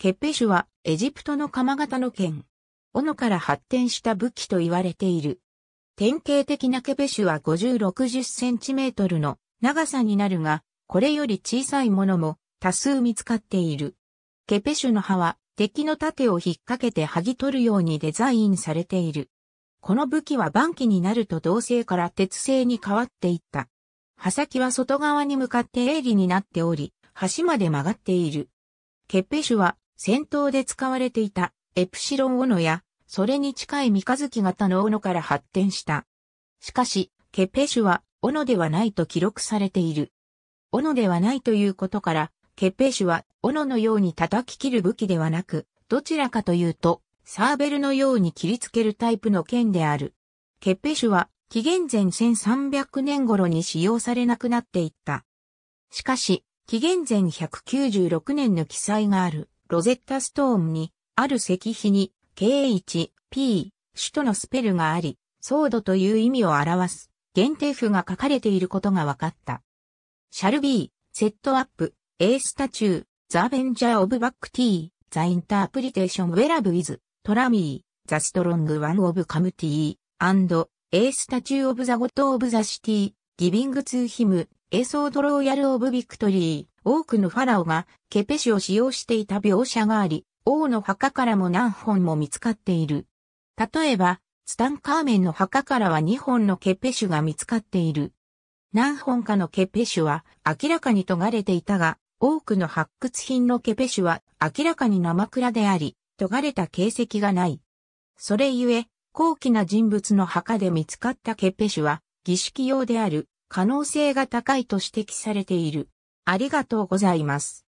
ケッペシュはエジプトの鎌型の剣。斧から発展した武器と言われている。典型的なケペシュは50-60センチメートルの長さになるが、これより小さいものも多数見つかっている。ケペシュの刃は敵の盾を引っ掛けて剥ぎ取るようにデザインされている。この武器は晩期になると銅製から鉄製に変わっていった。刃先は外側に向かって鋭利になっており、端まで曲がっている。ケペシュは戦闘で使われていたエプシロン斧や、それに近い三日月型の斧から発展した。しかし、ケペシュは斧ではないと記録されている。斧ではないということから、ケペシュは斧のように叩き切る武器ではなく、どちらかというと、サーベルのように切りつけるタイプの剣である。ケペシュは紀元前1300年頃に使用されなくなっていった。しかし、紀元前196年の記載がある。ロゼッタストーンに、ある石碑に、K1、P、首都のスペルがあり、ソードという意味を表す、限定符が書かれていることが分かった。シャルビー、セットアップ、A スタチュー、ザ・ベンジャー・オブ・バック・ティー、ザ・インタープリテーション・ウェラブ・イズ、トラミー、ザ・ストロング・ワン・オブ・カム・ティー、アンド、エスタチュー・オブ・ザ・ゴット・オブ・ザ・シティ、ギビング・ツー・ヒム、エソードローヤル・オブ・ビクトリー、多くのファラオがケペシを使用していた描写があり、王の墓からも何本も見つかっている。例えば、ツタンカーメンの墓からは2本のケペシュが見つかっている。何本かのケペシュは明らかに尖れていたが、多くの発掘品のケペシュは明らかに生倉であり、尖れた形跡がない。それゆえ、高貴な人物の墓で見つかったケペシュは儀式用である可能性が高いと指摘されている。ありがとうございます。